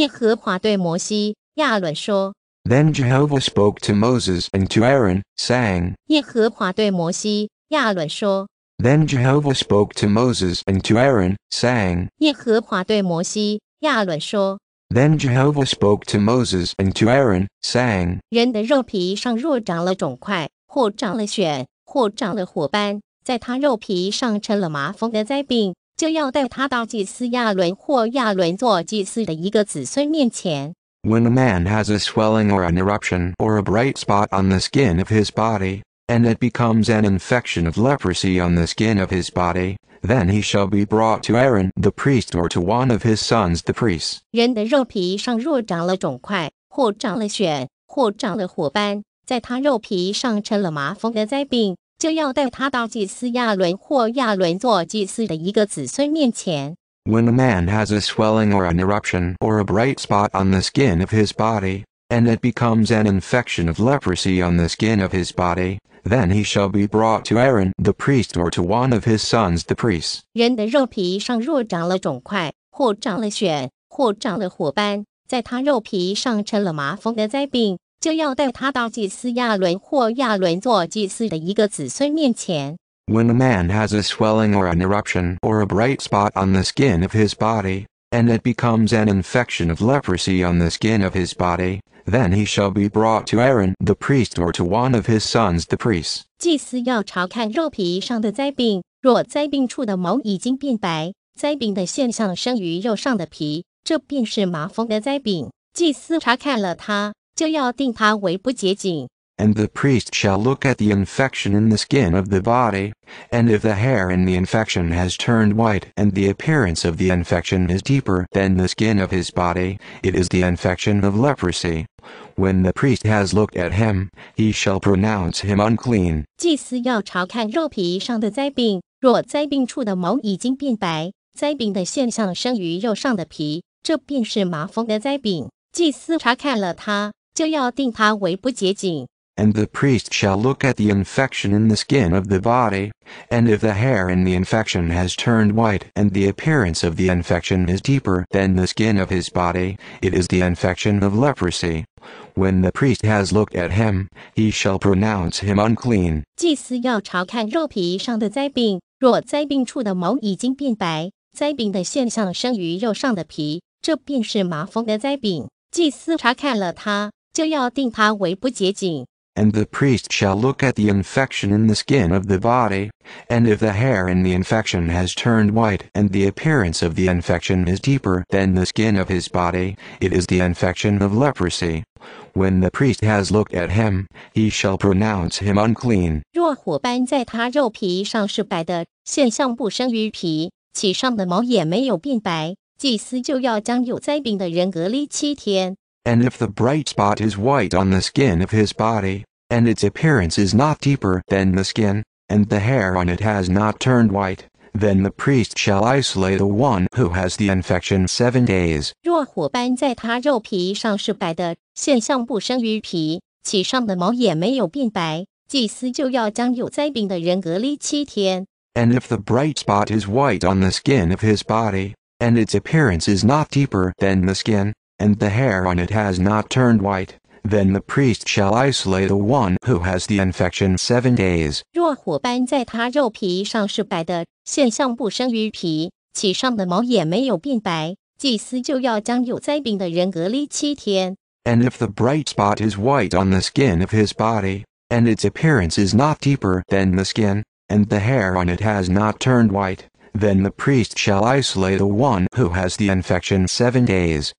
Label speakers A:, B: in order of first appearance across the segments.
A: 耶和华对摩西、亚伦说
B: ：“Then Jehovah spoke to Moses and to Aaron, saying.”
A: 耶和华对摩西、亚伦说
B: ：“Then Jehovah spoke to Moses and to Aaron, saying.”
A: 耶和华对摩西、亚伦说
B: ：“Then Jehovah spoke to Moses and to Aaron, saying.”
A: 人的肉皮上若长了肿块，或长了癣，或长了火斑，在他肉皮上成了麻风的灾病。就要带他到祭司亚伦或亚伦做祭司的一个子孙面前。
B: When a man has a swelling or an eruption or a bright spot on the skin of his body, and it becomes an infection of leprosy on the skin of his body, then he shall be brought to Aaron the priest or to one of his sons the priests.
A: 人的肉皮上若长了肿块，或长了癣，或长了火斑，在他肉皮上成了麻风的灾病，when a
B: man has a swelling or an eruption or a bright spot on the skin of his body, and it becomes an infection of leprosy on the skin of his body, then he shall be brought to Aaron the priest or to one of his sons the priests.
A: 人的肉皮上若长了肿块，或长了癣，或长了火斑，在他肉皮上成了麻风的灾病，就要带他到祭司亚伦或亚伦做祭司的一个子孙面前。
B: When a man has a swelling or an eruption or a bright spot on the skin of his body, and it becomes an infection of leprosy on the skin of his body, then he shall be brought to Aaron the priest or to one of his sons the priests.
A: 祭司要查看肉皮上的灾病，若灾病处的毛已经变白，灾病的现象生于肉上的皮，这便是麻风的灾病。祭司查看了它，and
B: the priest shall look at the infection in the skin of the body, and if the hair in the infection has turned white and the appearance of the infection is deeper than the skin of his body, it is the infection of leprosy. When the priest has looked at him, he shall pronounce him unclean.
A: 祭司要查看肉皮上的灾病，若灾病处的毛已经变白，灾病的现象生于肉上的皮，这便是麻风的灾病。祭司查看了它。and
B: the priest shall look at the infection in the skin of the body, and if the hair in the infection has turned white and the appearance of the infection is deeper than the skin of his body, it is the infection of leprosy. When the priest has looked at him, he shall pronounce him unclean.
A: 祭司要查看肉皮上的灾病，若灾病处的毛已经变白，灾病的现象生于肉上的皮，这便是麻风的灾病。祭司查看了它。and
B: the priest shall look at the infection in the skin of the body, and if the hair in the infection has turned white and the appearance of the infection is deeper than the skin of his body, it is the infection of leprosy. When the priest has looked at him, he shall pronounce him unclean.
A: 若火斑在他肉皮上是白的，现象不生于皮，其上的毛也没有变白，祭司就要将有灾病的人隔离七天。
B: and if the bright spot is white on the skin of his body, and its appearance is not deeper than the skin, and the hair on it has not turned white, then the priest shall isolate the one who has the infection seven days.
A: 若火斑在他肉皮上是白的，现象不生于皮，其上的毛也没有变白，祭司就要将有灾病的人隔离七天。
B: And if the bright spot is white on the skin of his body, and its appearance is not deeper than the skin, and the hair on it has not turned white, then the priest shall isolate the one who has the infection seven days. and if the bright spot is white on the skin of his body, and its appearance is not deeper than the skin, and the hair on it has not turned white, then the priest shall isolate the one who has the infection seven days.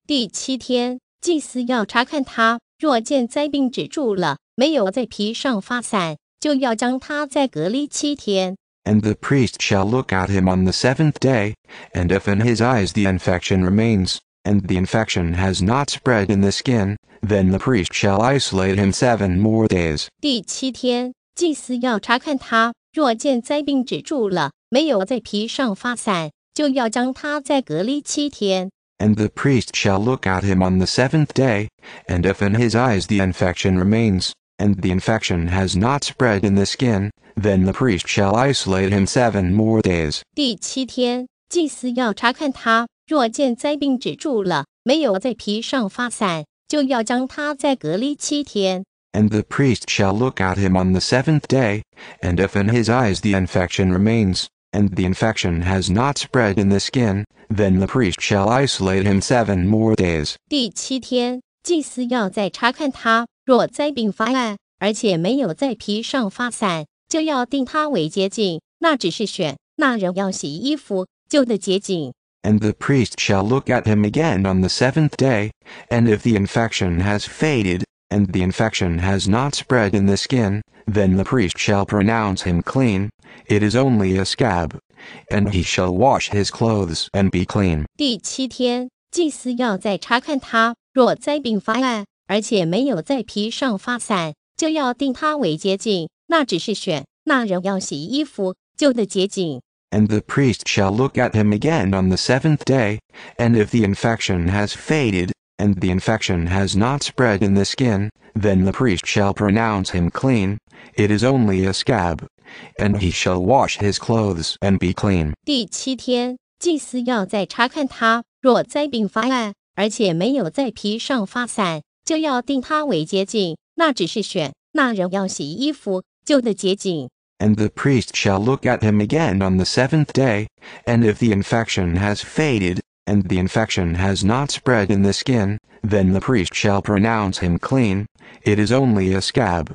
B: and the priest shall look at him on the seventh day, and if in his eyes the infection remains, and the infection has not spread in the skin, then the priest shall isolate him seven more days.
A: 第七天，祭司要查看他，若见灾病止住了，没有在皮上发散，就要将他再隔离七天。
B: And the priest shall look at him on the seventh day, and if in his eyes the infection remains, and the infection has not spread in the skin, then the priest shall isolate him seven more days.
A: 第七天，祭司要查看他，若见灾病止住了，没有在皮上发散，就要将他再隔离七天。
B: And the priest shall look at him on the seventh day, and if in his eyes the infection remains, and the infection has not spread in the skin, then the priest shall isolate him seven more days.
A: 第七天，祭司要再查看他，若灾病发暗，而且没有在皮上发散，就要定他为洁净。那只是选，那人要洗衣服，就得洁净。
B: And the priest shall look at him again on the seventh day, and if the infection has faded, and the infection has not spread in the skin, then the priest shall pronounce him clean, it is only a scab, and he shall wash his clothes and be clean.
A: 第七天，祭司要再查看他，若灾病发烂，而且没有在皮上发散，就要定他为洁净，那只是选，那人要洗衣服，就得洁净。
B: And the priest shall look at him again on the seventh day, and if the infection has faded, and the infection has not spread in the skin, then the priest shall pronounce him clean, it is only a scab, and he shall wash his clothes and be clean.
A: 第七天，祭司要再查看他，若灾病发暗，而且没有在皮上发散，就要定他为洁净，那只是选，那人要洗衣服，就得洁净。
B: and the priest shall look at him again on the seventh day, and if the infection has faded, and the infection has not spread in the skin, then the priest shall pronounce him clean, it is only a scab,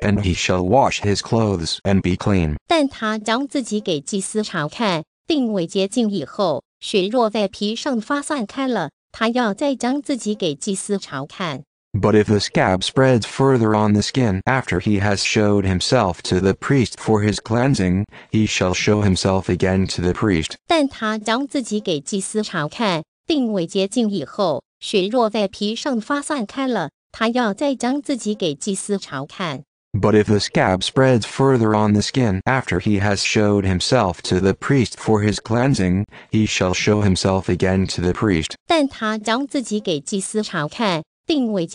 B: and he shall wash his clothes and be clean.
A: 但他将自己给祭司查看，并为洁净以后，血若在皮上发散开了，他要再将自己给祭司查看。
B: but if the scab spreads further on the skin after he has showed himself to the priest for his cleansing, he shall show himself again to the priest.
A: 但他将自己给祭司查看，并未洁净以后，血若在皮上发散开了，他要再将自己给祭司查看。
B: But if the scab spreads further on the skin after he has showed himself to the priest for his cleansing, he shall show himself again to the priest.
A: 但他将自己给祭司查看。but if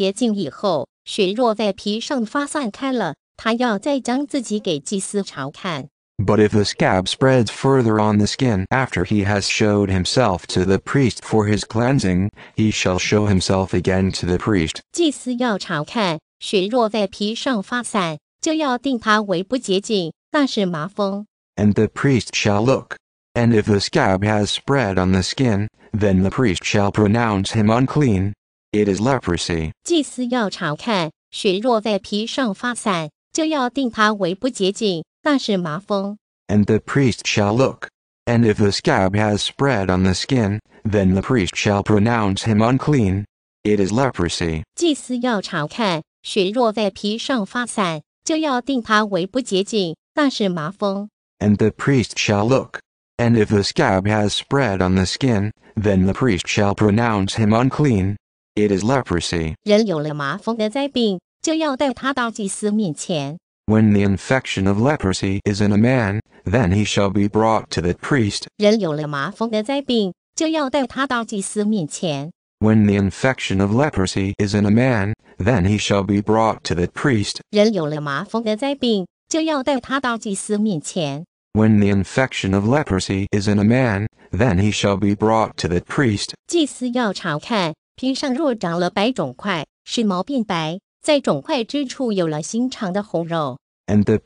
B: the scab spreads further on the skin after he has showed himself to the priest for his cleansing, he shall show himself again to the priest.
A: 祭司要查看血若在皮上发散，就要定他为不洁净，那是麻风。
B: And the priest shall look. And if the scab has spread on the skin, then the priest shall pronounce him unclean, it is leprosy.
A: 祭司要查看血若在皮上发散，就要定它为不洁净，那是麻风。
B: And the priest shall look. And if the scab has spread on the skin, then the priest shall pronounce him unclean. It is leprosy.
A: 祭司要查看血若在皮上发散，就要定它为不洁净，那是麻风。
B: And the priest shall look. And if the scab has spread on the skin, then the priest shall pronounce him unclean. It is leprosy.
A: 人有了麻风的灾病，就要带他到祭司面前。
B: When the infection of leprosy is in a man, then he shall be brought to the priest.
A: 人有了麻风的灾病，就要带他到祭司面前。
B: When the infection of leprosy is in a man, then he shall be brought to the priest.
A: 人有了麻风的灾病，就要带他到祭司面前。
B: When the infection of leprosy is in a man, then he shall be brought to the priest.
A: 祭司要查看 and the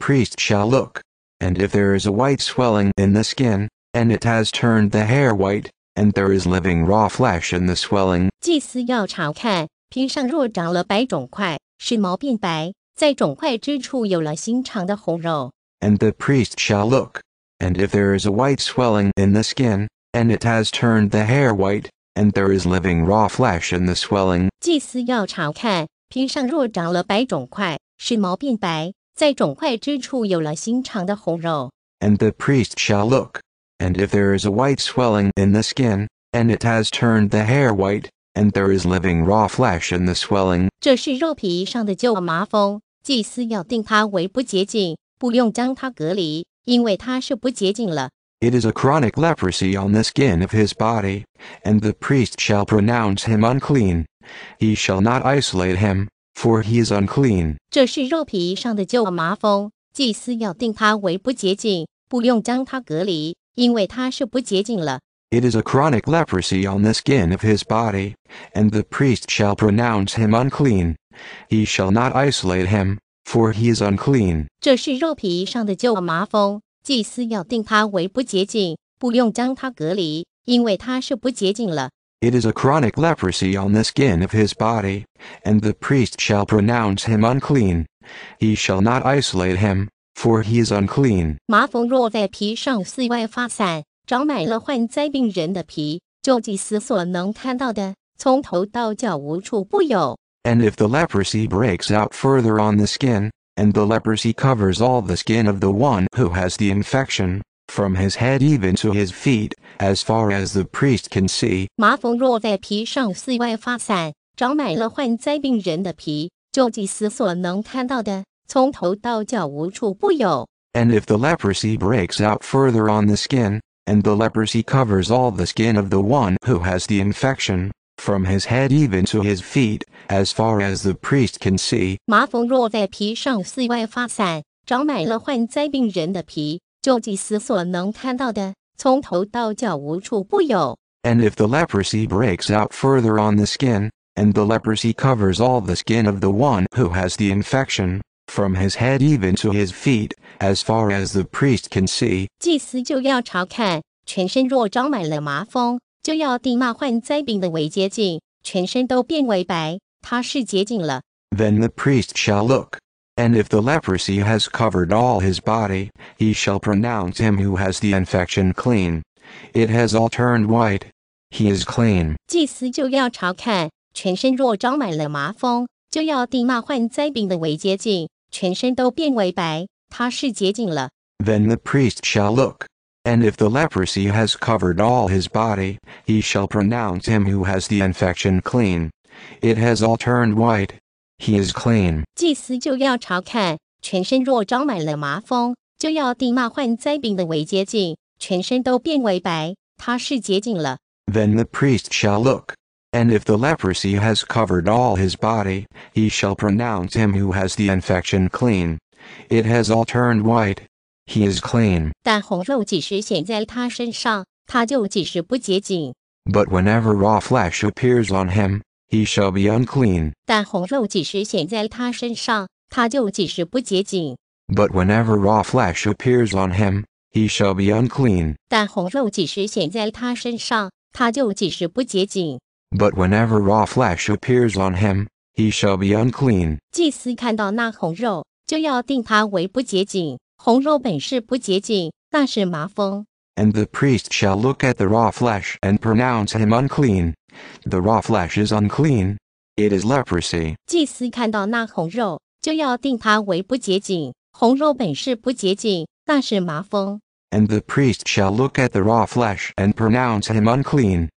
B: priest shall look, and if there is a white swelling in the skin, and it has turned the hair white, and there is living raw flesh in the swelling，
A: 祭司要查看，拼上若长了百种块，使毛变白，在种块之处有了新长的红肉。
B: And the priest shall look, and if there is a white swelling in the skin, and it has turned the hair white and there is living raw flesh in the swelling.
A: 祭司要查看瓶上若长了白肿块，使毛变白，在肿块之处有了新长的红肉。
B: And the priest shall look, and if there is a white swelling in the skin, and it has turned the hair white, and there is living raw flesh in the swelling.
A: 这是肉皮上的旧麻风，祭司要定它为不洁净，不用将它隔离，因为它是不洁净了。
B: it is a chronic leprosy on the skin of his body, and the priest shall pronounce him unclean. He shall not isolate him, for he is unclean.
A: 这是肉皮上的旧麻风，祭司要定他为不洁净，不用将他隔离，因为他是不洁净了。
B: It is a chronic leprosy on the skin of his body, and the priest shall pronounce him unclean. He shall not isolate him, for he is unclean.
A: 这是肉皮上的旧麻风，祭司要定他为不洁净，不用将他隔离，因为他是不洁净了。
B: It is a chronic leprosy on the skin of his body, and the priest shall pronounce him unclean. He shall not isolate him, for he is unclean.
A: 麻风若在皮上四外发散，长满了患灾病人的皮，就祭司所能看到的，从头到脚无处不有。
B: And if the leprosy breaks out further on the skin, and the leprosy covers all the skin of the one who has the infection, from his head even to his feet, as far as the priest can see.
A: 麻风若在皮上四外发散，长满了患灾病人的皮，就祭司所能看到的，从头到脚无处不有。
B: And if the leprosy breaks out further on the skin, and the leprosy covers all the skin of the one who has the infection, from his head even to his feet, as far as the priest can see.
A: 麻绳若在皮上四外发散，长满了患灾病人的皮，就祭司所能看到的，从头到脚无处不有。
B: And if the leprosy breaks out further on the skin, and the leprosy covers all the skin of the one who has the infection, from his head even to his feet, as far as the priest can see.
A: 祭司就要查看，全身若长满了麻风，then
B: the priest shall look, and if the leprosy has covered all his body, he shall pronounce him who has the infection clean. It has all turned white. He is clean. Then the priest shall look and if the leprosy has covered all his body, he shall pronounce him who has the infection clean. It has all turned white. He is clean.
A: 祭司就要查看，全身若长满了麻风，就要定那患灾病的为洁净，全身都变为白，他是洁净了。
B: Then the priest shall look. And if the leprosy has covered all his body, he shall pronounce him who has the infection clean. It has all turned white. He is clean.
A: 但红肉几时显在他身上，他就几时不洁净。
B: But whenever raw flesh appears on him, he shall be unclean.
A: 但红肉几时显在他身上，他就几时不洁净。
B: But whenever raw flesh appears on him, he shall be unclean.
A: 但红肉几时显在他身上，他就几时不洁净。
B: But whenever raw flesh appears on him, he shall be unclean.
A: 祭司看到那红肉，就要定他为不洁净。红肉本是不洁净，那是麻风。
B: And the priest shall look at the raw flesh and pronounce him unclean. The raw flesh is unclean. It is leprosy.
A: 祭司看到那红肉，就要定它为不洁净。红肉本是不洁净，那是麻风。
B: And the priest shall look at the raw flesh and pronounce him unclean.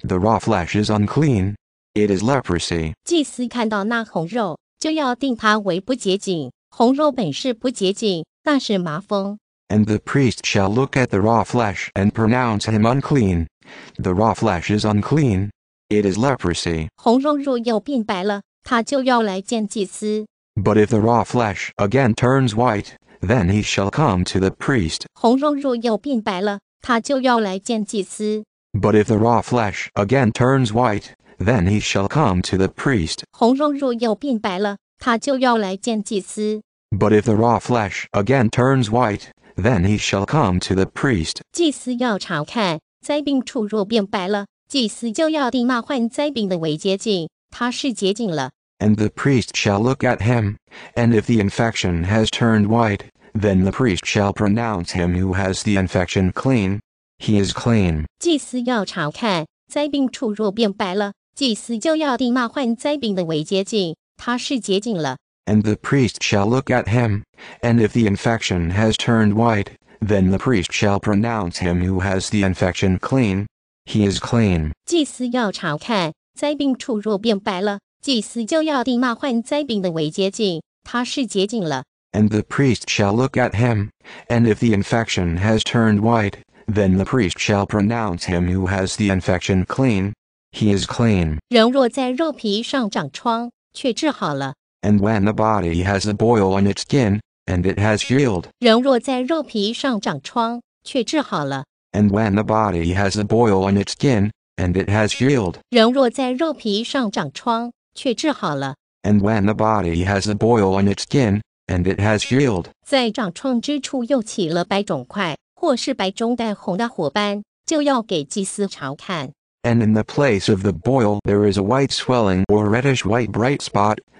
B: The raw flesh is unclean. It is leprosy.
A: 祭司看到那红肉，就要定它为不洁净。红肉本是不洁净，
B: and the priest shall look at the raw flesh and pronounce him unclean. The raw flesh is unclean. It is leprosy. but if the raw flesh again turns white, then he shall come to the priest. but if the raw flesh again turns white, then he shall come to the priest.
A: 红肉若又变白了，他就要来见祭司。
B: but if the raw flesh again turns white, then he shall come to the priest.
A: 祭司要查看灾病处若变白了，祭司就要定那患灾病的为洁净，他是洁净了。
B: And the priest shall look at him, and if the infection has turned white, then the priest shall pronounce him who has the infection clean. He is clean.
A: 祭司要查看灾病处若变白了，祭司就要定那患灾病的为洁净，他是洁净了。
B: and the priest shall look at him, and if the infection has turned white, then the priest shall pronounce him who has the infection clean. He is clean.
A: 祭司要查看灾病处若变白了，祭司就要定骂患灾病的为洁净，他是洁净了。
B: And the priest shall look at him, and if the infection has turned white, then the priest shall pronounce him who has the infection clean. He is clean.
A: 人若在肉皮上长疮，却治好了，
B: and when the body has a boil on its skin, and it has healed. and when the body has a boil on its skin, and it has healed. and when the body has a boil on its skin, and it has healed. and in the place of the boil there is a white swelling or reddish white bright spot,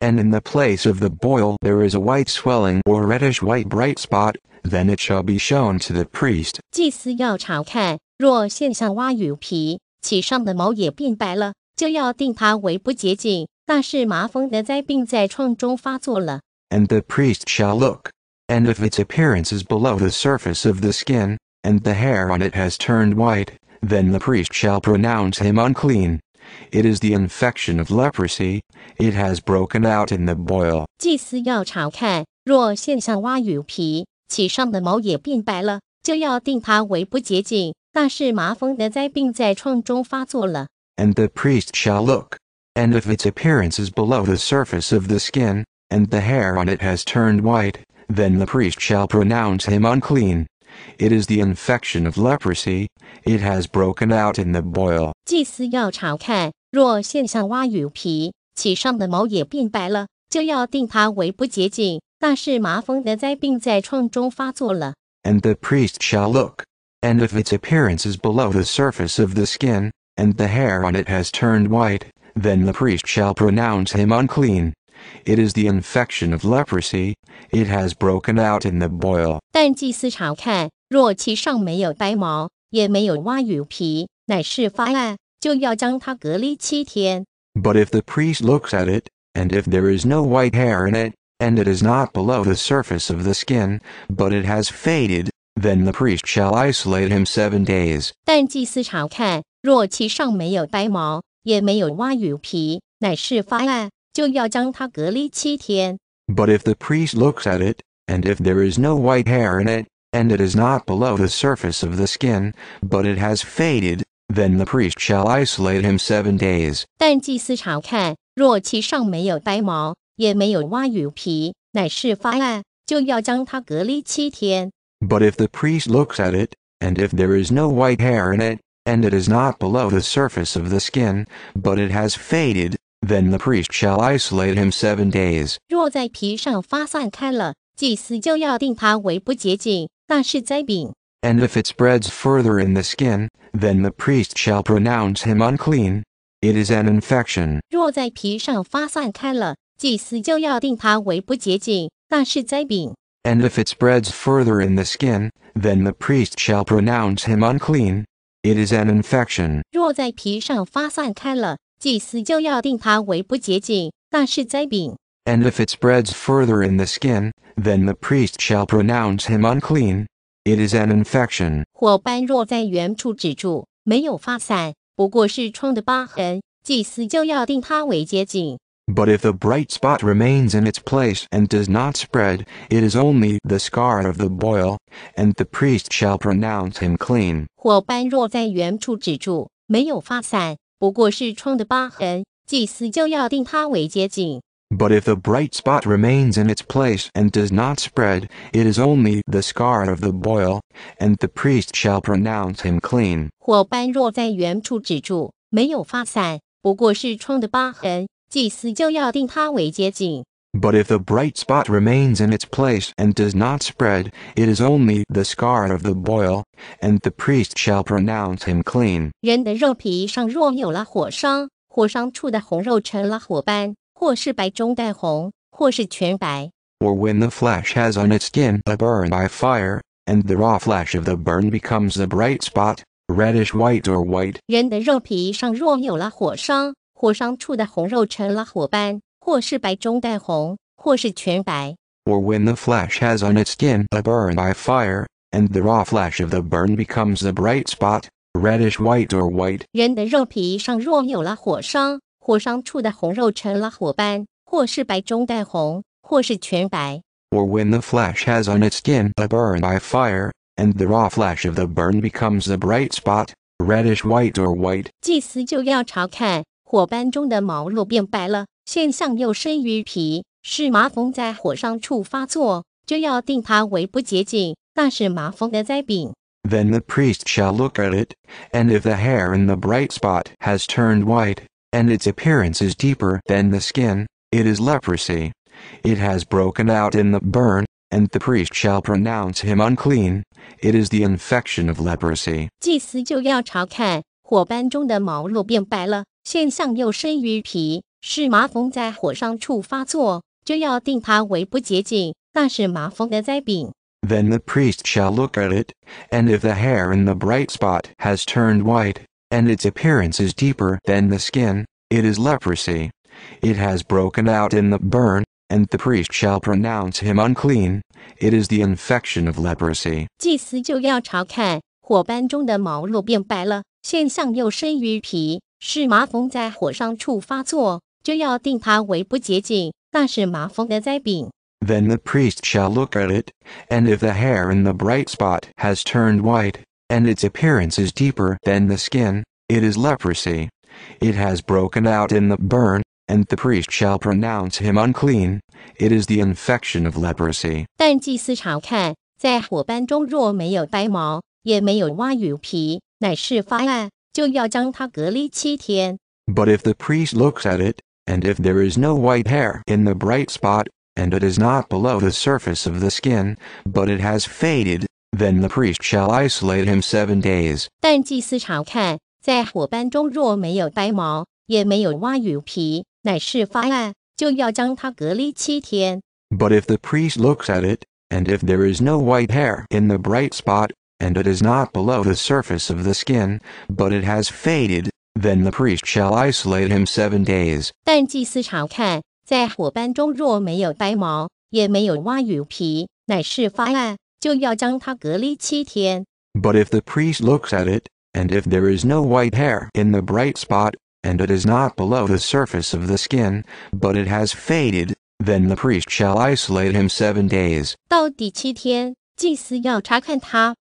B: and in the place of the boil there is a white swelling or reddish-white bright spot, then it shall be shown to the priest.
A: 祭司要查看，若现象蛙与皮其上的毛也变白了，就要定它为不洁净。那是麻风的灾病在创中发作了。
B: And the priest shall look, and if its appearance is below the surface of the skin, and the hair on it has turned white, then the priest shall pronounce him unclean. It is the infection of leprosy. It has broken out in the boil.
A: 祭司要查看，若现象蛙与皮其上的毛也变白了，就要定它为不洁净。那是麻风的灾病在创中发作了。
B: And the priest shall look, and if its appearance is below the surface of the skin, and the hair on it has turned white, then the priest shall pronounce him unclean. It is the infection of leprosy. It has broken out in the boil.
A: 祭司要查看，若现象蛙与皮其上的毛也变白了，就要定它为不洁净。那是麻风的灾病在创中发作了。
B: And the priest shall look, and if its appearance is below the surface of the skin, and the hair on it has turned white, then the priest shall pronounce him unclean. It is the infection of leprosy. It has broken out in the boil. But if the priest looks at it, and if there is no white hair in it, and it is not below the surface of the skin, but it has faded, then the priest shall isolate him seven days.
A: 但祭司查看，若其上没有白毛，也没有蛙与皮，乃是发烂，but
B: if the priest looks at it, and if there is no white hair in it, and it is not below the surface of the skin, but it has faded, then the priest shall isolate him seven days. But if the priest looks at it, and if there is no white hair in it, and it is not below the surface of the skin, but it has faded, then the priest shall isolate him seven days.
A: 若在皮上发散开了，祭司就要定他为不洁净，那是灾饼。
B: And if it spreads further in the skin, then the priest shall pronounce him unclean. It is an infection. And if it spreads further in the skin, then the priest shall pronounce him unclean. It is an infection.
A: 若在皮上发散开了，祭司就要定它为不洁净，那是灾病。
B: And if it spreads further in the skin, then the priest shall pronounce him unclean. It is an infection. But if the bright spot remains in its place and does not spread, it is only the scar of the boil, and the priest shall pronounce him clean. But if the bright spot remains in its place and does not spread, it is only the scar of the boil, and the priest shall pronounce him clean. But if the bright spot remains in its place and does not spread, it is only the scar of the boil, and the priest shall pronounce him clean.
A: 人的肉皮上若有了火伤，火伤处的红肉成了火斑，或是白中带红，或是全白。
B: Or when the flesh has on its skin a burn by fire, and the raw flesh of the burn becomes a bright spot, reddish white or white.
A: 人的肉皮上若有了火伤，火伤处的红肉成了火斑，或是白中带红，或是全白。人的肉皮上若有了火伤，火伤处的红肉成了火斑，或是白中带红，或是全白。祭司就要查看。火斑中的毛肉变白了，现象又深于皮，是麻风在火上处发作，就要定它为不洁净，那是麻风的灾病。
B: Then the priest shall look at it, and if the hair in the bright spot has turned white and its appearance is deeper than the skin, it is leprosy; it has broken out in the burn, and the priest shall pronounce him unclean. It is the infection of leprosy.
A: 祭司就要查看火斑中的毛肉变白了。现象又深于皮，是麻风在火上处发作，就要定它为不洁净，那是麻风的灾病。
B: Then the priest shall look at it, and if the hair in the bright spot has turned white and its appearance is deeper than the skin, it is leprosy. It has broken out in the burn, and the priest shall pronounce him unclean. It is the infection of leprosy.
A: 祭司就要查看火斑中的毛露变白了，现象又深于皮。是麻风在火上处发作，就要定它为不洁净，那是麻风的灾病。
B: Then the priest shall look at it, and if the hair in the bright spot has turned white, and its appearance is deeper than the skin, it is leprosy. It has broken out in the burn, and the priest shall pronounce him unclean. It is the infection of leprosy.
A: 但祭司查看，在火斑中若没有白毛，也没有蛙羽皮，乃是发烂。就要将他隔离七天。
B: But if the priest looks at it, and if there is no white hair in the bright spot, and it is not below the surface of the skin, but it has faded, then the priest shall isolate him seven days. But if the priest looks at it, and if there is no white hair in the bright spot, and it is not below the surface of the skin, but it has faded, then the priest shall isolate him seven days. But if the priest looks at it, and if there is no white hair in the bright spot, and it is not below the surface of the skin, but it has faded, then the priest shall isolate him seven days.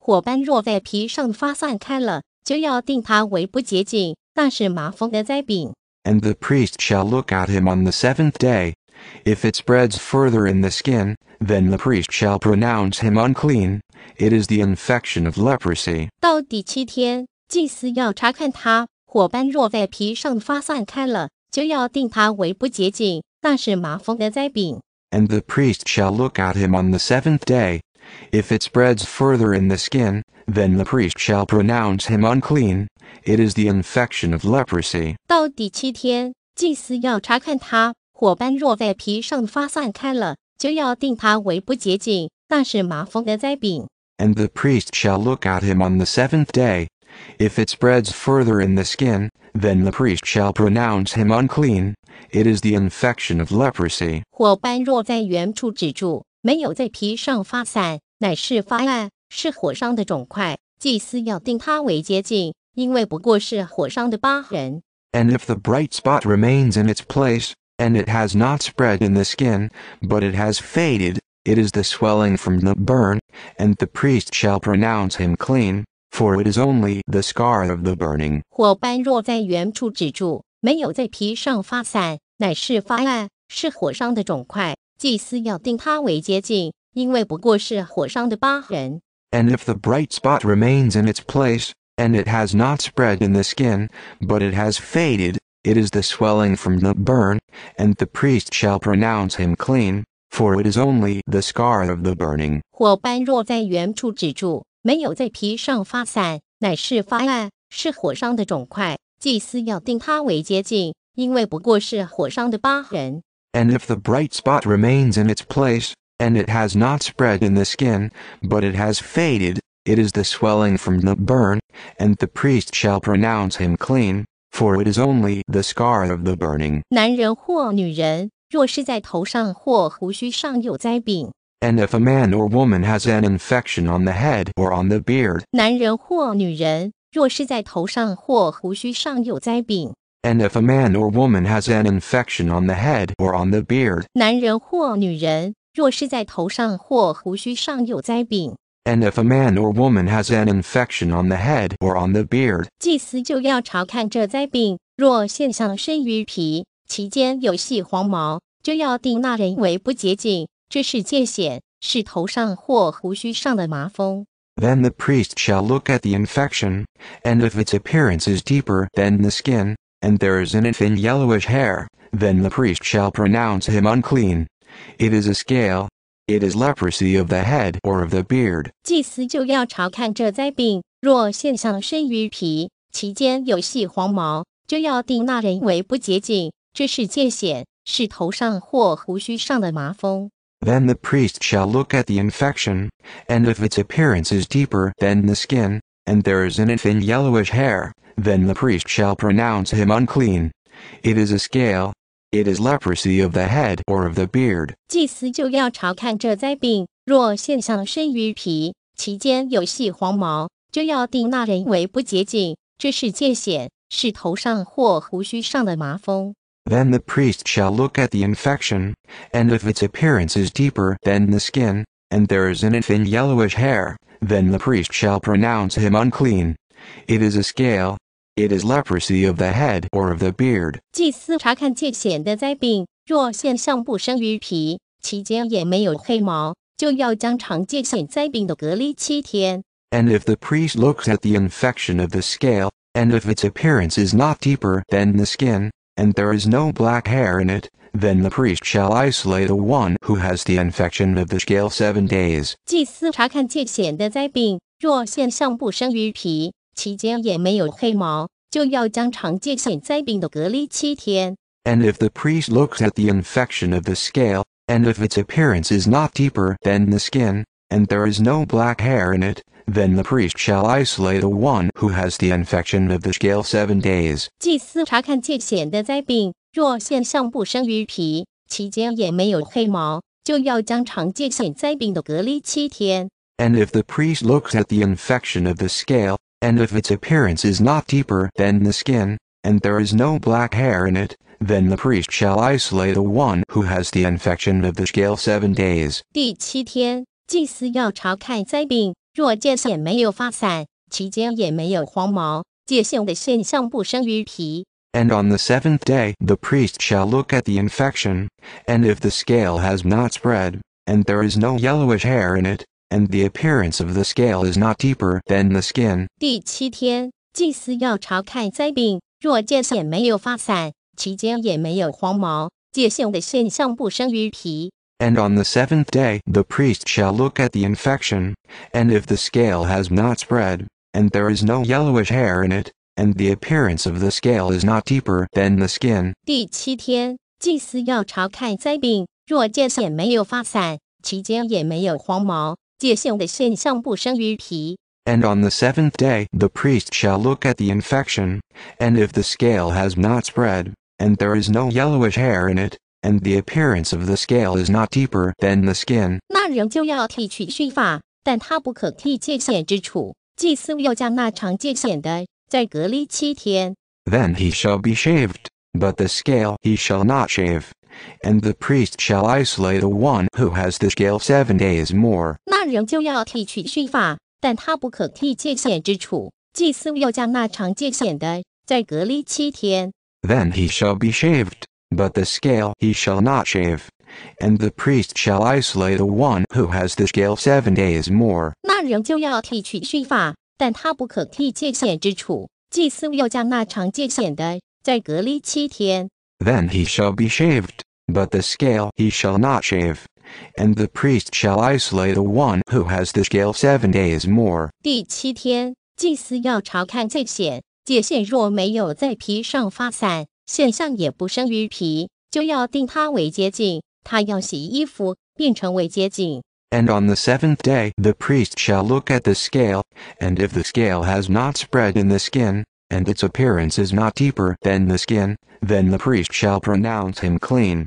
A: 伙伴若在皮上发散开了就要定他为不洁净那是麻风的灾病
B: and the priest shall look at him on the seventh day if it spreads further in the skin then the priest shall pronounce him unclean it is the infection of leprosy
A: 到第七天祭司要查看他伙伴若在皮上发散开了就要定他为不洁净那是麻风的灾病
B: and the priest shall look at him on the seventh day If it spreads further in the skin, then the priest shall pronounce him unclean. It is the infection of leprosy.
A: 到第七天，祭司要查看他，火斑若在皮上发散开了，就要定他为不洁净，那是麻风的灾病。
B: And the priest shall look at him on the seventh day. If it spreads further in the skin, then the priest shall pronounce him unclean. It is the infection of leprosy.
A: 火斑若在原处止住，没有在皮上发散，乃是发暗，是火伤的肿块。祭司要定他为洁净，因为不过是火伤的疤痕。
B: And if the bright spot remains in its place and it has not spread in the skin, but it has faded, it is the swelling from the burn, and the priest shall pronounce him clean, for it is only the scar of the burning。
A: 火斑若在原处止住，没有在皮上发散，乃是发暗，是火伤的肿块。祭司要定他为洁净，因为不过是火上的疤痕。
B: And if the bright spot remains in its place, and it has not spread in the skin, but it has faded, it is the swelling from the burn, and the priest shall pronounce him clean, for it is only the scar of the burning and if the bright spot remains in its place, and it has not spread in the skin, but it has faded, it is the swelling from the burn, and the priest shall pronounce him clean, for it is only the scar of the burning. And if a man or woman has an infection on the head or on the beard. And if a man or woman has an infection on the head or on the beard，
A: 男人或女人若是在头上或胡须上有灾病
B: ，And if a man or woman has an infection on the head or on the beard，
A: 祭司就要查看这灾病。若现象生于皮，其间有细黄毛，就要定那人为不洁净，这是界限，是头上或胡须上的麻风。
B: Then the priest shall look at the infection, and if its appearance is deeper than the skin, and there is in it thin yellowish hair, then the priest shall pronounce him unclean. It is a scale. It is leprosy of the head or of the beard.
A: 祭司就要查看这灾病，若现象生于皮，其间有细黄毛，就要定那人为不洁净。这是界限，是头上或胡须上的麻风。
B: Then the priest shall look at the infection, and if its appearance is deeper than the skin, and there is in it thin yellowish hair, then the priest shall pronounce him unclean. It is a scale. It is leprosy of the head or of the beard.
A: 祭司就要查看这灾病，若现象生于皮，其间有细黄毛，就要定那人为不洁净，这是界限，是头上或胡须上的麻风。
B: Then the priest shall look at the infection, and if its appearance is deeper than the skin, and there is an thin yellowish hair, then the priest shall pronounce him unclean. It is a scale, it is leprosy of the head or of the beard。
A: 祭司查看界显的灾病，若现象不生于皮，其间也没有黑毛，就要将常界显灾病的隔离七天。
B: And if the priest looks at the infection of the scale, and if its appearance is not deeper than the skin, and there is no black hair in it, then the priest shall isolate the one who has the infection of the scale seven days. days。
A: 祭司查看界显的灾病，若现象不生于皮。期间也没有黑毛，就要将常见性灾病的隔离七天。
B: And if the priest looks at the infection of the scale, and if its appearance is not deeper than the skin, and there is no black hair in it, then the priest shall isolate the one who has the infection of the scale seven days.
A: 祭司查看界显的灾病，若现象不生于皮，其间也没有黑毛，就要将常界显灾病的隔离七天。
B: And if the priest looks at the infection of the scale, and if its appearance is not deeper than the skin, and there is no black hair in it, then the priest shall isolate the one who has the infection of the scale seven days.
A: 第七天，祭司要查看灾病，若界限没有发散，其间也没有黄毛，界限的现象不生于皮。
B: And on the seventh day the priest shall look at the infection, and if the scale has not spread, and there is no yellowish hair in it, and the appearance of the scale is not deeper than the skin. and on the seventh day the priest shall look at the infection, and if the scale has not spread, and there is no yellowish hair in it, and the appearance of the scale is not deeper than the skin.
A: 第七天，祭司要查看灾病，若界线没有发散，其间也没有黄毛，and
B: on the seventh day the priest shall look at the infection, and if the scale has not spread, and there is no yellowish hair in it, and the appearance of the scale is not deeper than the skin. then he shall be shaved, but the scale he shall not shave, and the priest shall isolate the one who has the scale seven days more. Then he shall be shaved, but the scale he shall not shave, and the priest shall isolate the one who has the scale seven days more。
A: 那仍旧要剃去须发，但他不可剃界限之处。祭司又将那长界限的 then
B: he shall be shaved, but the scale he shall not shave, and the priest shall isolate the one who has the scale seven days more.
A: 第七天，祭司要查看罪涎，界限若没有在皮上发散，现象也不生于皮，就要定他为洁净。他要洗衣服，变成为洁净。
B: And on the seventh day the priest shall look at the scale, and if the scale has not spread in the skin, and its appearance is not deeper than the skin, then the priest shall pronounce him clean,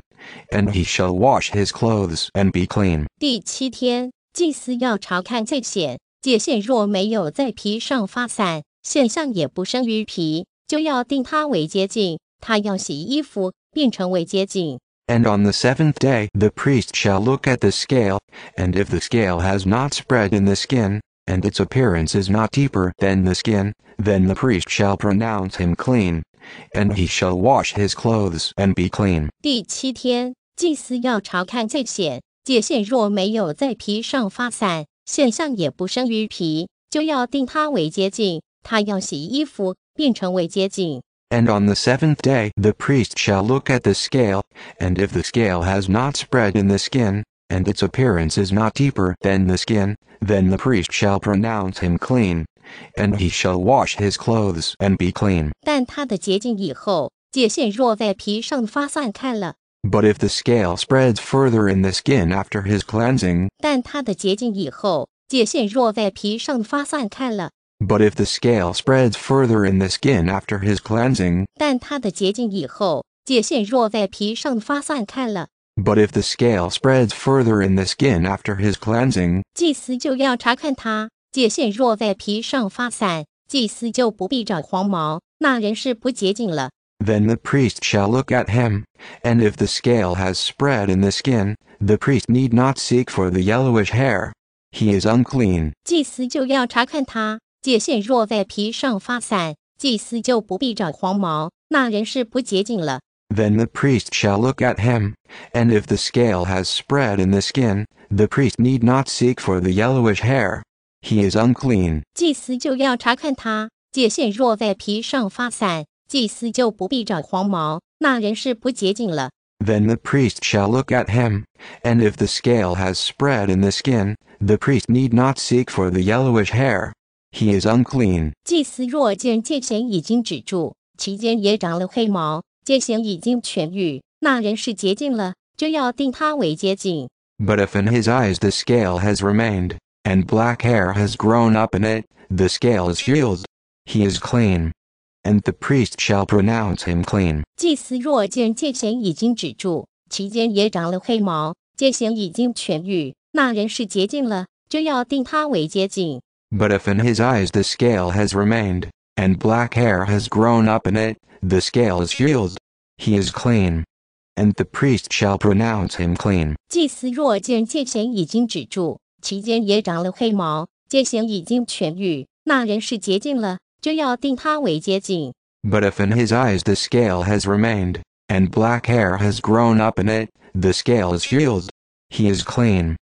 B: and he shall wash his clothes and be clean.
A: 第七天，祭司要查看界限，界限若没有在皮上发散，现象也不生于皮，就要定它为洁净。他要洗衣服，并成为洁净。
B: And on the seventh day the priest shall look at the scale, and if the scale has not spread in the skin, and its appearance is not deeper than the skin, then the priest shall pronounce him clean, and he shall wash his clothes and be clean.
A: 第七天，祭司要查看界限，界限若没有在皮上发散，现象也不生于皮，就要定它为洁净。他要洗衣服，变成为洁净。
B: And on the seventh day the priest shall look at the scale, and if the scale has not spread in the skin, and its appearance is not deeper than the skin, then the priest shall pronounce him clean, and he shall wash his clothes and be clean. But if the scale spreads further in the skin after his cleansing, but if the scale spreads further in the skin after his cleansing,
A: 但他的洁净以后，界限若在皮上发散开了。
B: but if the scale spreads further in the skin after his cleansing, then the priest shall look at him, and if the scale has spread in the skin, the priest need not seek for the yellowish hair. He is unclean.
A: 祭司就要查看他。界限若在皮上发散，祭司就不必找黄毛，那人是不洁净了。
B: then the priest shall look at him, and if the scale has spread in the skin, the priest need not seek for the yellowish hair. He is unclean. then the priest shall look at him, and if the scale has spread in the skin, the priest need not seek for the yellowish hair. He is unclean.
A: 祭司若见界限已经止住，其间也长了黑毛，戒行已经痊愈，那人是洁净了，就要定他为洁净。
B: But if in his eyes the scale has remained, and black hair has grown up in it, the scale is healed. He is clean. And the priest shall pronounce him clean.
A: 祭司若见戒行已经止住，其间也长了黑毛，戒行已经痊愈，那人是洁净了，就要定他为洁净。
B: But if in his eyes the scale has remained, and black hair has grown up in it, the scale is healed. He is clean. And the priest shall pronounce him clean.
A: 祭司若见界神已经止住，其间也长了黑毛，界形已经痊愈，那人是洁净了，就要定他为洁净。
B: But if in his eyes the scale has remained, and black hair has grown up in it, the scale is healed. He is clean.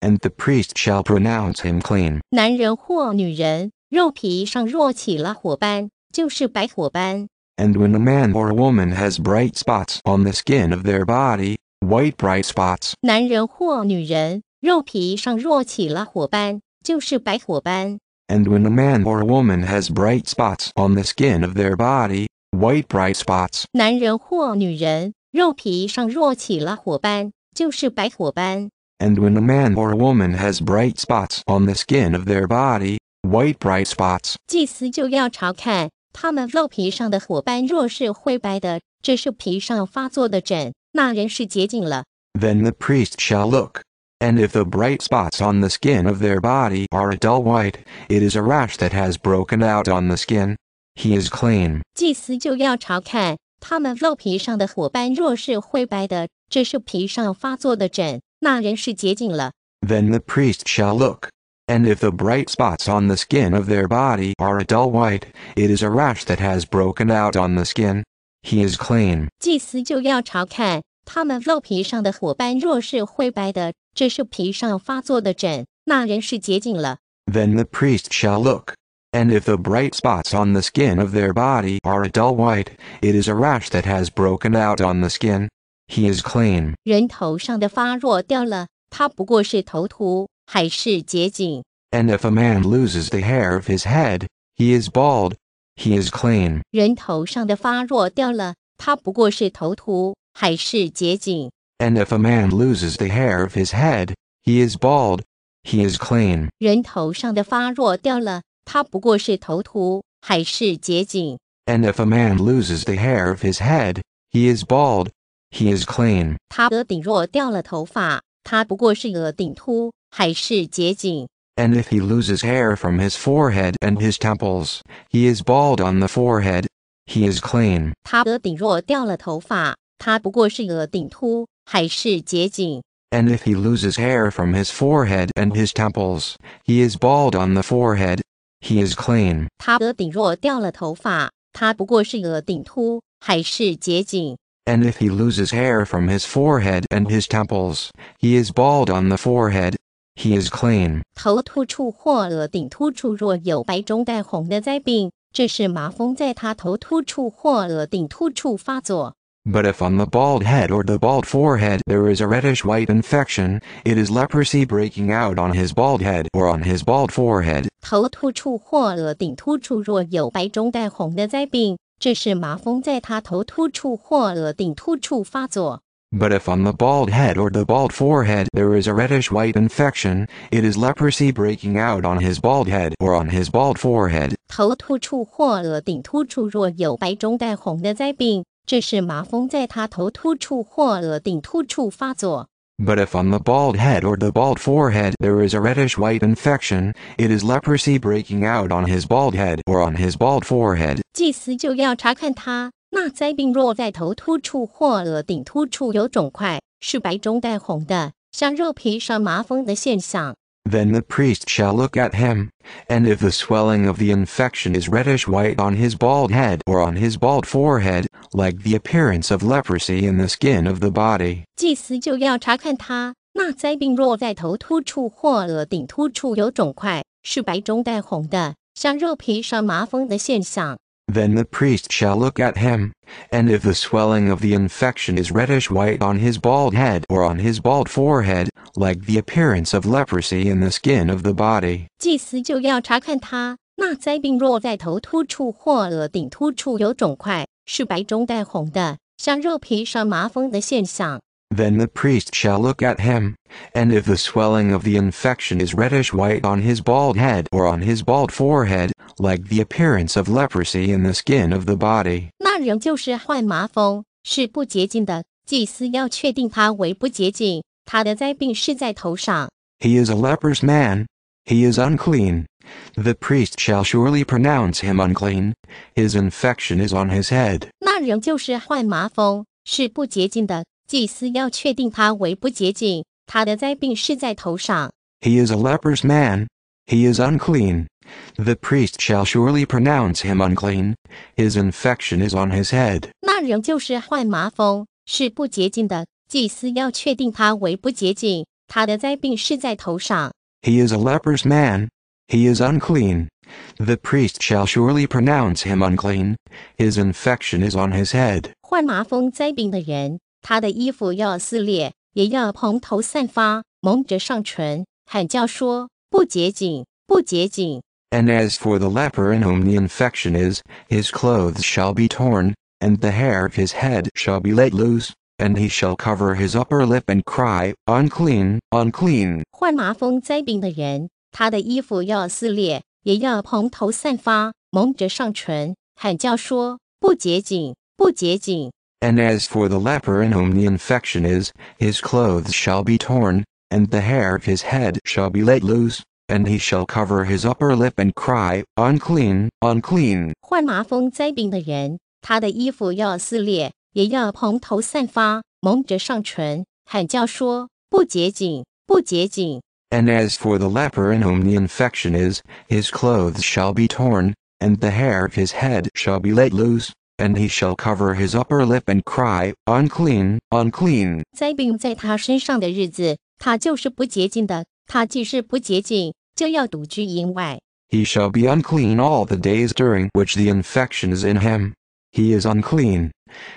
B: And the priest shall pronounce him clean.
A: 男人或女人肉皮上若起了火斑，就是白火斑。
B: And when a man or a woman has bright spots on the skin of their body, white bright spots.
A: 男人或女人肉皮上若起了火斑，就是白火斑。
B: And when a man or a woman has bright spots on the skin of their body, white bright spots.
A: 男人或女人肉皮上若起了火斑，就是白火斑。
B: And when a man or a woman has bright spots on the skin of their body, white bright spots. spots。
A: 祭司就要查看他们肉皮上的火斑，若是灰白的，这是皮上发作的疹，那人是洁净了。
B: Then the priest shall look, and if the bright spots on the skin of their body are a dull white, it is a rash that has broken out on the skin. He is clean.
A: 祭司就要查看他们肉皮上的火斑，若是灰白的，这是皮上发作的疹，那人是洁净了。
B: Then the priest shall look, and if the bright spots on the skin of their body are a dull white, it is a rash that has broken out on the skin. He is clean.
A: 祭司就要查看他们肉皮上的火斑，若是灰白的，这是皮上发作的疹，那人是洁净了。
B: Then the priest shall look. And if the bright spots on the skin of their body are a dull white, it is a rash that has broken out on the skin. He is clean.
A: 人头上的发若掉了，他不过是头秃。and
B: if a man loses the hair of his head, he is bald. He is clean.
A: 人头上的发若掉了，他不过是头秃，还是洁净。
B: And if a man loses the hair of his head, he is bald. He is clean.
A: 人头上的发若掉了，他不过是头秃，还是洁净。
B: And if a man loses the hair of his head, he is bald. He is clean.
A: 他额顶若掉了头发，他不过是额顶秃，and
B: if he loses hair from his forehead and his temples, he is bald on the forehead. He is clean. And if he loses hair from his forehead and his temples, he is bald on the forehead. He is clean. And if he loses hair from his forehead and his temples, he is bald on the forehead. He is clean.
A: 头突出或额顶突出若有白中带红的灾病，这是麻风在他头突处或额顶突处发作。
B: But if on the bald head or the bald forehead there is a reddish white infection, it is leprosy breaking out on his bald head or on his bald forehead. But if on the bald head or the bald forehead there is a reddish-white infection, it is leprosy breaking out on his bald head or on his bald forehead.
A: 头突处或额顶突处若有白中带红的灾病，这是麻风在他头突处或额顶突处发作。
B: but if on the bald head or the bald forehead there is a reddish-white infection, it is leprosy breaking out on his bald head or on his bald forehead.
A: 祭司就要查看他 then the
B: priest shall look at him, and if the swelling of the infection is reddish white on his bald head or on his bald forehead, like the appearance of leprosy in the skin of the body.
A: 祭司就要查看他。那灾病若在头突处或额顶突处有肿块，是白中带红的，像肉皮上麻风的现象。
B: then the priest shall look at him, and if the swelling of the infection is reddish-white on his bald head or on his bald forehead, like the appearance of leprosy in the skin of the body.
A: 祭司就要查看他，那灾病若在头突处或额顶突处有肿块，是白中带红的，像肉皮上麻风的现象，
B: then the priest shall look at him, and if the swelling of the infection is reddish-white on his bald head or on his bald forehead, like the appearance of leprosy in the skin of the body. He is a leprous man. He is unclean. The priest shall surely pronounce him unclean. His infection is on his head.
A: 祭司要确定他为不洁净，他的灾病是在头上。
B: He is a leprous man. He is unclean. The priest shall surely pronounce him unclean. His infection is on his head.
A: 那人就是患麻风，是不洁净的。祭司要确定他为不洁净，他的灾病是在头上。
B: He is a leprous man. He is unclean. The priest shall surely pronounce him unclean. His infection is on his head.
A: 患麻风灾病的人 and as for
B: the leper in whom the infection is, his clothes shall be torn, and the hair of his head shall be let loose, and he shall cover his upper lip and cry, unclean, unclean.
A: 患麻风灾病的人，他的衣服要撕裂，也要蓬头散发，蒙着上唇，喊叫说：“不洁净，不洁净。”
B: And as for the leper in whom the infection is, his clothes shall be torn, and the hair of his head shall be let loose, and he shall cover his upper lip and cry, unclean, unclean.
A: 患麻风灾病的人，他的衣服要撕裂，也要蓬头散发，蒙着上唇，喊叫说：不洁净，不洁净。
B: And as for the leper in whom the infection is, his clothes shall be torn, and the hair of his head shall be let loose, and he shall cover his upper lip and cry, unclean, unclean. He shall be unclean all the days during which the infection is in him. He is unclean.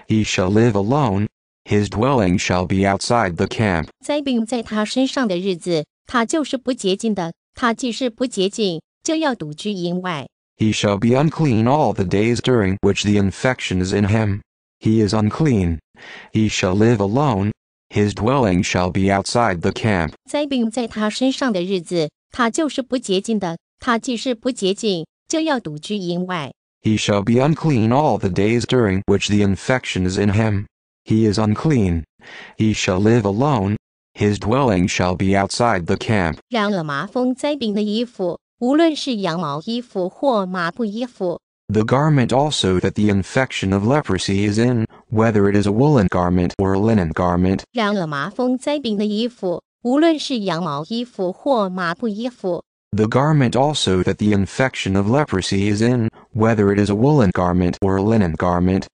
B: He shall live alone. His dwelling shall be outside the camp.
A: 灾病在他身上的日子，他就是不洁净的。他既是不洁净，就要独居营外。
B: he shall be unclean all the days during which the infection is in him. He is unclean. He shall live alone. His dwelling shall be outside the camp.
A: 灾病在他身上的日子，他就是不洁净的。他既是不洁净，就要独居营外。
B: He shall be unclean all the days during which the infection is in him. He is unclean. He shall live alone. His dwelling shall be outside the camp. The garment also that the infection of leprosy is in, whether it is a woolen garment or a linen garment. The garment also that the infection of leprosy is in, whether it is a woolen garment or a linen garment.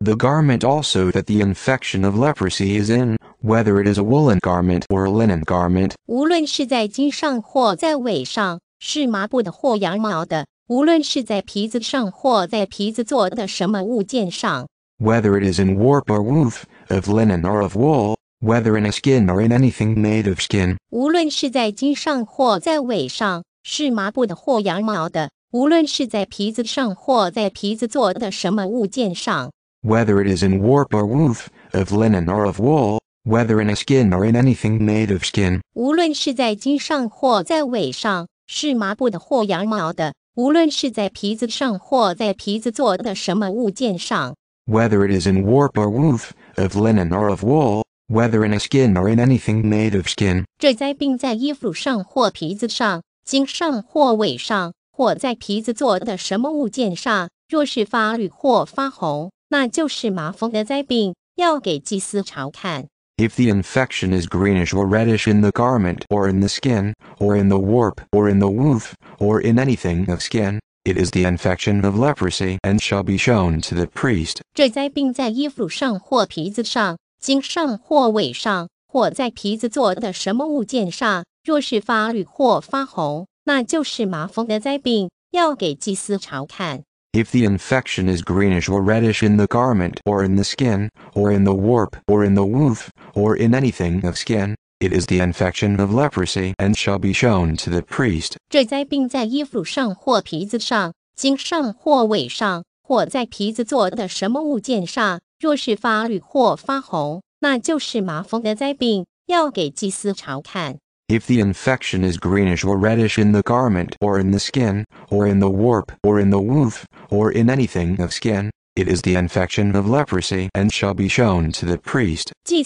B: The garment also that the infection of leprosy is in, whether it is a woolen garment or a linen garment. whether it is in warp or woof, of linen or of wool, whether in a skin or in anything made of skin.
A: whether it is in warp or woof,
B: of linen or of wool, whether in a skin or in anything made of skin。
A: 无论是在筋上或在尾上，是麻布的或羊毛的；无论是在皮子上或在皮子做的什么物件上。
B: Whether it is in warp or woof, of linen or of wool, whether in a skin or in anything made of skin。
A: 这灾病在衣服上或皮子上、茎上或尾上，或在皮子做的什么物件上。若是发绿或发红，那就是麻风的灾病，要给祭司查看。
B: if the infection is greenish or reddish in the garment or in the skin, or in the warp or in the woof, or in anything of skin, it is the infection of leprosy and shall be shown to the priest. If the infection is greenish or reddish in the garment or in the skin, or in the warp or in the woof, or in anything of skin, it is the infection of leprosy and shall be shown to the priest. If the infection is greenish or reddish in the garment or in the skin, or in the warp or in the woof, or in anything of skin, it is the infection of leprosy and shall be shown to the priest. And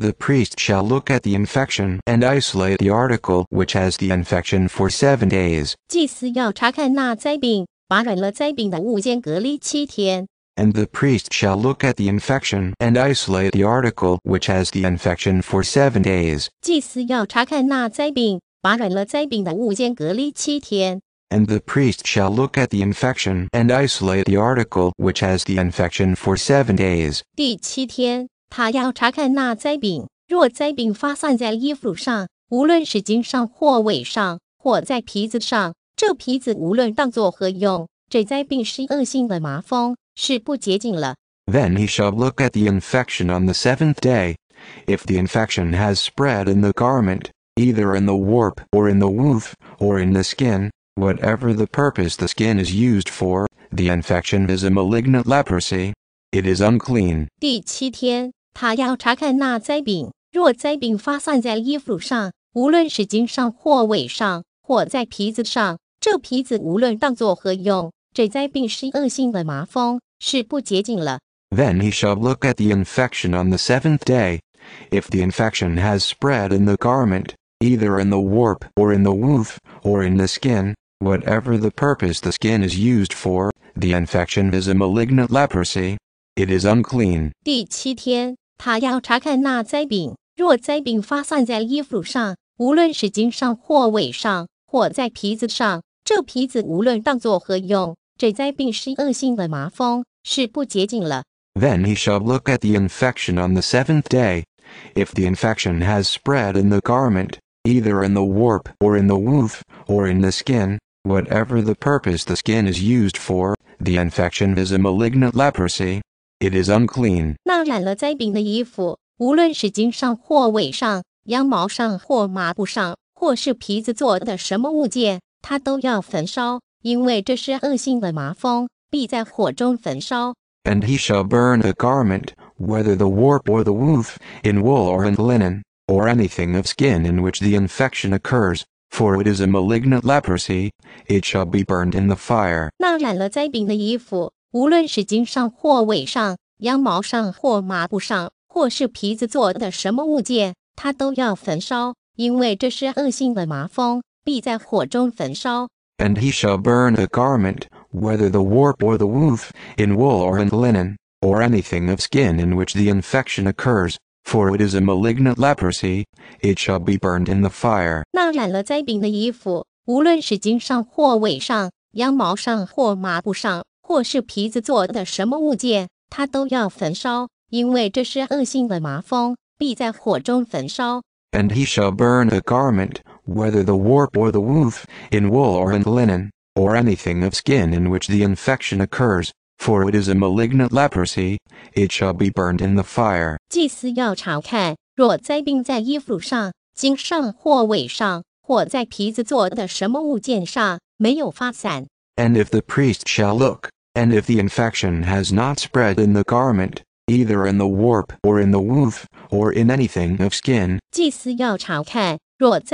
B: the priest shall look at the infection and isolate the article which has the infection for seven days and the priest shall look at the infection and isolate the article which has the infection for seven days. And the priest shall look at the infection and isolate the article which has the infection for seven days. Then he shall look at the infection on the seventh day. If the infection has spread in the garment, either in the warp or in the woof, or in the skin, whatever the purpose the skin is used for, the infection is a malignant leprosy. It is unclean.
A: 第七天，他要查看那灾病。若灾病发散在衣服上，无论是颈上或尾上，或在皮子上，这皮子无论当作何用，这灾病是恶性的麻风。
B: then he shall look at the infection on the seventh day. If the infection has spread in the garment, either in the warp or in the woof, or in the skin, whatever the purpose the skin is used for, the infection is a malignant leprosy. It is unclean.
A: 第七天，他要查看那灾饼，若灾饼发散在衣服上，无论是襟上或尾上，或在皮子上，这皮子无论当作何用，这灾病是恶性的麻风，是不洁净了。
B: Then he shall look at the infection on the seventh day. If the infection has spread in the garment, either in the warp or in the woof or in the skin, whatever the purpose the skin is used for, the infection is a malignant leprosy. It is unclean.
A: 那染了灾病的衣服，无论是经上或纬上、羊毛上或麻布上，或是皮子做的什么物件，它都要焚烧。因为这是恶性的麻风，必在火中焚烧。
B: And he shall burn a garment, whether the warp or the woof, in wool or in linen, or anything of skin in which the infection occurs, for it is a malignant leprosy, it shall be burned in the fire.
A: 那染了灾病的衣服，无论是襟上或尾上、羊毛上或麻布上，或是皮子做的什么物件，它都要焚烧，因为这是恶性的麻风，必在火中焚烧。
B: and he shall burn a garment, whether the warp or the woof, in wool or in linen, or anything of skin in which the infection occurs, for it is a malignant leprosy, it shall be burned in the fire.
A: 那染了灾病的衣服，无论是茎上或尾上、羊毛上或麻布上，或是皮子做的什么物件，它都要焚烧，因为这是恶性的麻风，必在火中焚烧。
B: And he shall burn a garment whether the warp or the woof, in wool or in linen, or anything of skin in which the infection occurs, for it is a malignant leprosy, it shall be burned in the fire. And if the priest shall look, and if the infection has not spread in the garment, either in the warp or in the woof, or in anything of skin.
A: 祭司要查看，and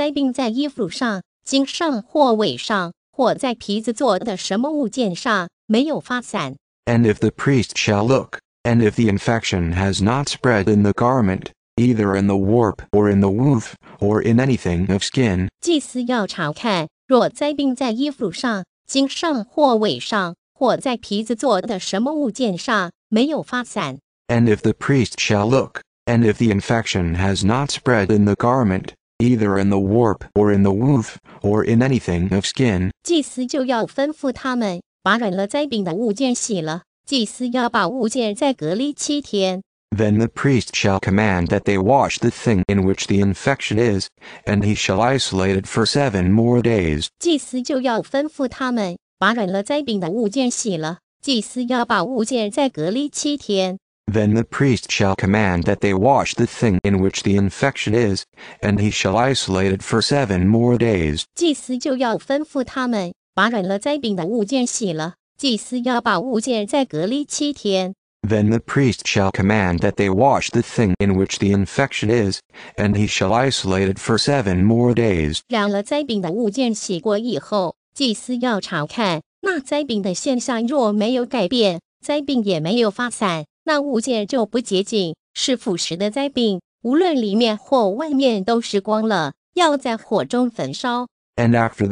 B: if the priest shall look, and if the infection has not spread in the garment, either in the warp or in the woof or in anything of skin，
A: 祭司要查看，若灾病在衣服上、颈上或尾上，或在皮子做的什么物件上没有发散。
B: And if the priest shall look, and if the infection has not spread in the garment either in the warp or in the woof or in anything of skin。
A: 祭司就要吩咐他们把染了灾病的物件洗了。祭司要把物件再隔离七天。
B: Then the priest shall command that they wash the thing in which the infection is, and he shall isolate it for seven more days.
A: 祭司就要吩咐他们把染了灾病的物件洗了。祭司要把物件再隔离七天。
B: then the priest shall command that they wash the thing in which the infection is, and he shall isolate it for seven more days.
A: 祭司就要吩咐他们把染了灾病的物件洗了，祭司要把物件再隔离七天。
B: then the priest shall command that they wash the thing in which the infection is, and he shall isolate it for seven more days.
A: 染了灾病的物件洗过以后，祭司要查看那灾病的现象若没有改变，灾病也没有发散，and after the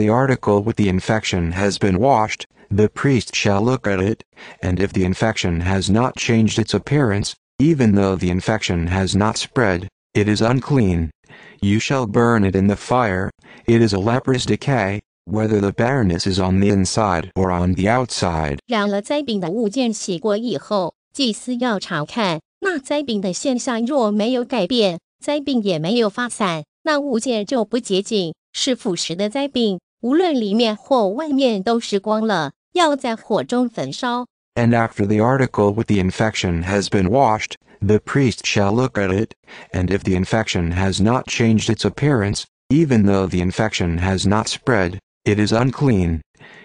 B: article with the infection has been washed, the priest shall look at it, and if the infection has not changed its appearance, even though the infection has not spread, it is unclean. You shall burn it in the fire, it is a leprous decay, whether the barrenness is on the inside or on the outside.
A: And after the
B: article with the infection has been washed, the priest shall look at it, and if the infection has not changed its appearance, even though the infection has not spread, it is unclean.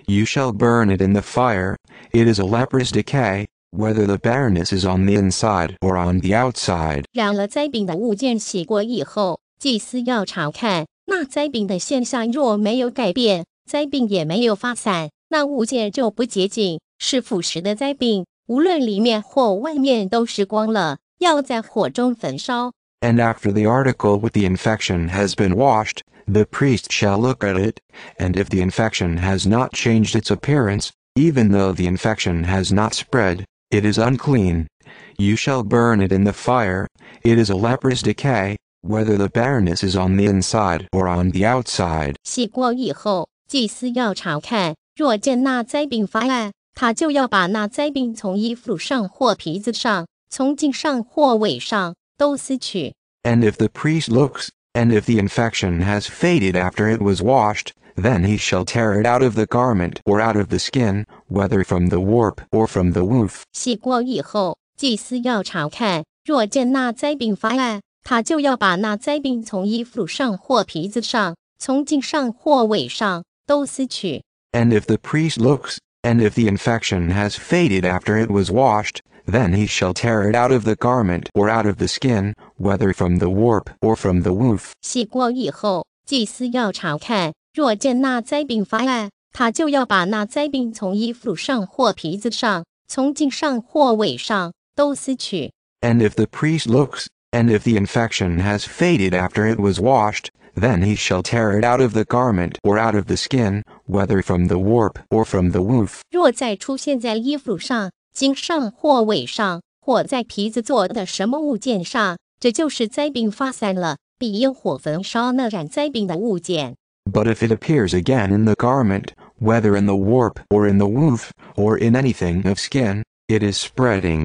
B: You shall burn it in the fire, it is a leprous decay, whether the barrenness is on the inside or on the outside. outside。
A: 染了灾病的物件洗过以后，祭司要查看那灾病的现象，若没有改变，灾病也没有发散，那物件就不洁净，是腐蚀的灾病，无论里面或外面都湿光了，要在火中焚烧。
B: And after the article with the infection has been washed, the priest shall look at it, and if the infection has not changed its appearance, even though the infection has not spread, it is unclean. You shall burn it in the fire. It is a leprous decay, whether the barrenness is on the inside or on the outside. And if the priest looks, and if the infection has faded after it was washed, then he shall tear it out of the garment or out of the skin, whether from the warp or from the woof. And if the priest looks, and if the infection has faded after it was washed, then he shall tear it out of the garment or out of the skin, whether from the warp or from the woof。
A: 洗过以后，祭司要查看，若见那灾病发烂，他就要把那灾病从衣服上或皮子上，从颈上或尾上都撕去。若再出现在衣服上、颈上或尾上，或在皮子做的什么物件上，这就是灾病发散了，必用火焚烧那染灾病的物件。
B: But if it appears again in the garment, whether in the warp or in the woof, or in anything of skin, it is spreading.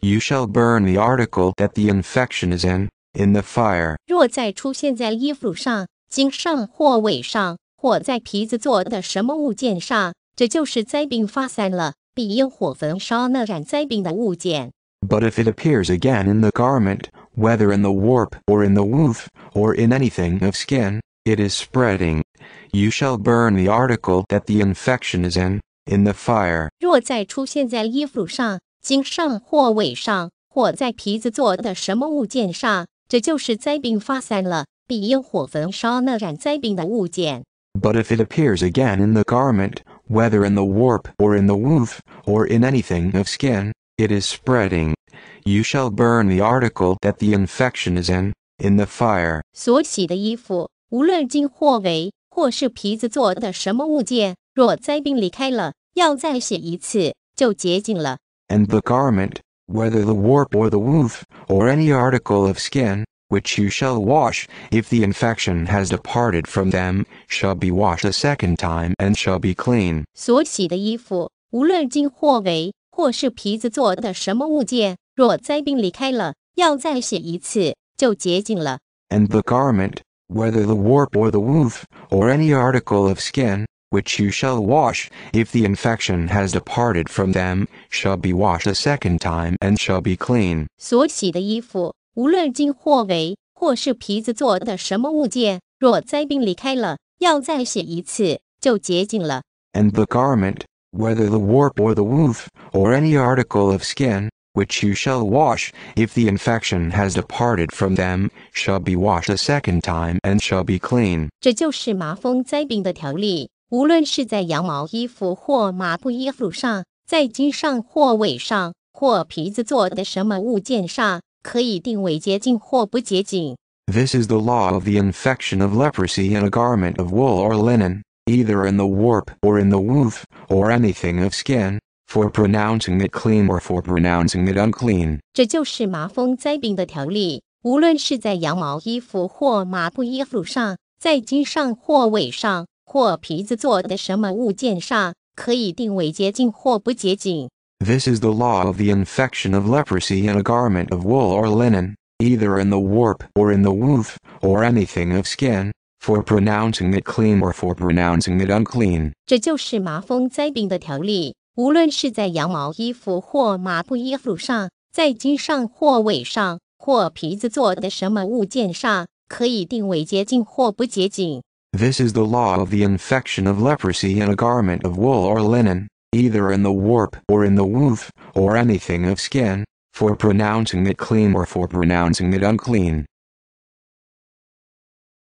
B: You shall burn the article that the infection is in, in the fire.
A: 若再出现在衣服上、茎上或尾上，或在皮子做的什么物件上，这就是灾病发散了，必因火焚烧那染灾病的物件。
B: But if it appears again in the garment, whether in the warp or in the woof, or in anything of skin, it is spreading. You shall burn the article that the infection is in in the fire. But if it appears again in the garment, whether in the warp or in the woof or in anything of skin, it is spreading. You shall burn the article that the infection is in in the fire.
A: 所洗的衣服。and the
B: garment, whether the warp or the woof, or any article of skin, which you shall wash, if the infection has departed from them, shall be washed a second time and shall be clean.
A: 所洗的衣服，无论金或为或是皮子做的什么物件，若灾病离开了，要再洗一次就洁净了。
B: And the garment, whether the warp or the woof, or any article of skin, which you shall wash, if the infection has departed from them, shall be washed a second time and shall be clean.
A: 所洗的衣服，无论金或为，或是皮子做的什么物件，若灾病离开了，要再洗一次，就洁净了。
B: And the garment, whether the warp or the woof, or any article of skin, which you shall wash, if the infection has departed from them, shall be washed a second time and shall be clean. This is the law of the infection of leprosy in a garment of wool or linen, either in the warp or in the woof, or anything of skin for pronouncing it clean or for pronouncing it unclean。
A: 这就是麻风灾病的条例，无论是在羊毛衣服或麻布衣服上，在筋上或尾上或皮子做的什么物件上，可以定为洁净或不洁净。
B: This is the law of the infection of leprosy in a garment of wool or linen, either in the warp or in the woof, or anything of skin, for pronouncing it clean or for pronouncing it unclean.
A: 这就是麻风灾病的条例，无论是在羊毛衣服或麻布衣服上，在襟上或尾上或皮子做的什么物件上，可以定为洁净或不洁净。
B: This is the law of the infection of leprosy in a garment of wool or linen, either in the warp or in the woof, or anything of skin, for pronouncing it clean or for pronouncing it unclean.